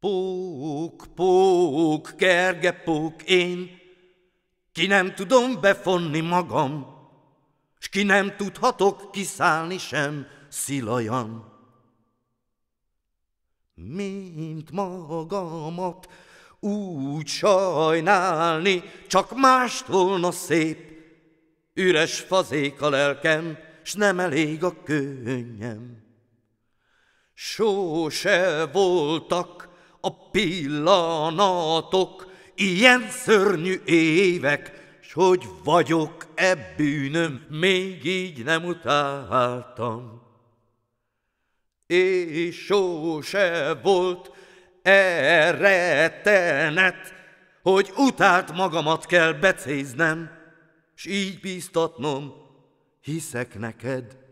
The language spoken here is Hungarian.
Pók, pók, kerge pók én, ki nem tudom befonni magam, s ki nem tudhatok kiszállni sem szilajan. Mint magamat úgy sajnálni, csak mást volna szép, üres fazék a lelkem, s nem elég a könnyem. Sose voltak a pillanatok, ilyen szörnyű évek, s hogy vagyok e bűnöm, még így nem utáltam. És sose volt erre tenet, hogy utált magamat kell becéznem, s így bíztatnom, hiszek neked.